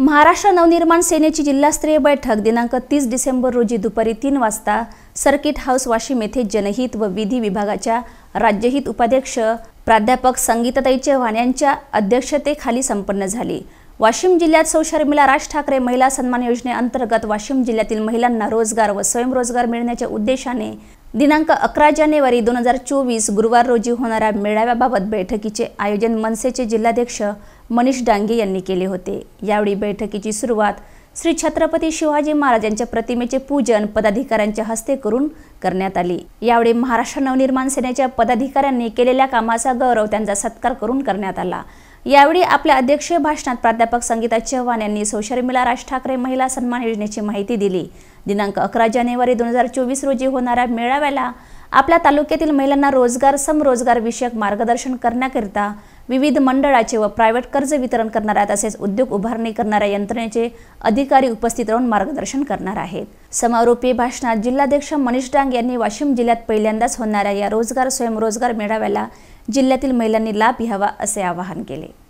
महाराष्ट्र नवनिर्माण सेनेची जिल्हास्तरीय बैठक दिनांक तीस डिसेंबर रोजी दुपारी तीन वाजता सर्किट हाऊस वाशिम येथे जनहित व विधी विभागाच्या राज्यहित उपाध्यक्ष प्राध्यापक संगीताताई चव्हाण यांच्या अध्यक्षतेखाली संपन्न झाली वाशिम जिल्ह्यात सौशर्मिला राज ठाकरे महिला सन्मान योजनेअंतर्गत वाशिम जिल्ह्यातील महिलांना रोजगार व स्वयंरोजगार मिळण्याच्या उद्देशाने दिनांक अकरा जानेवारी दोन हजार चोवीस गुरुवार रोजी होणाऱ्या मेळाव्याबाबत बैठकीचे आयोजन मनसेचे जिल्हाध्यक्ष मनीष डांगे यांनी केले होते यावेळी बैठकीची सुरुवात श्री छत्रपती शिवाजी महाराजांच्या प्रतिमेचे पूजन पदाधिकाऱ्यांच्या हस्ते करून करण्यात आले यावेळी महाराष्ट्र नवनिर्माण सेनेच्या पदाधिकाऱ्यांनी केलेल्या कामाचा गौरव त्यांचा सत्कार करून करण्यात आला यावेळी आपल्या अध्यक्षीय भाषणात प्राध्यापक संगीता चव्हाण यांनी सौशर्मिला राज ठाकरे महिला सन्मान योजनेची माहिती दिली दिनांक अकरा जानेवारी दोन हजार चोवीस रोजी होणाऱ्या मेळाव्याला आपल्या तालुक्यातील महिलांना रोजगार समरोजगार विषयक मार्गदर्शन करण्याकरिता विविध मंडळाचे व प्रायव्हेट कर्ज वितरण करणाऱ्या तसेच उद्योग उभारणी करणाऱ्या यंत्रणेचे अधिकारी उपस्थित राहून मार्गदर्शन करणार आहेत समारोपी भाषणात जिल्हाध्यक्ष मनीष डांग यांनी वाशिम जिल्ह्यात पहिल्यांदाच होणाऱ्या या रोजगार स्वयंरोजगार मेळाव्याला जिल्ह्यातील महिलांनी लाभ घ्यावा असे आवाहन केले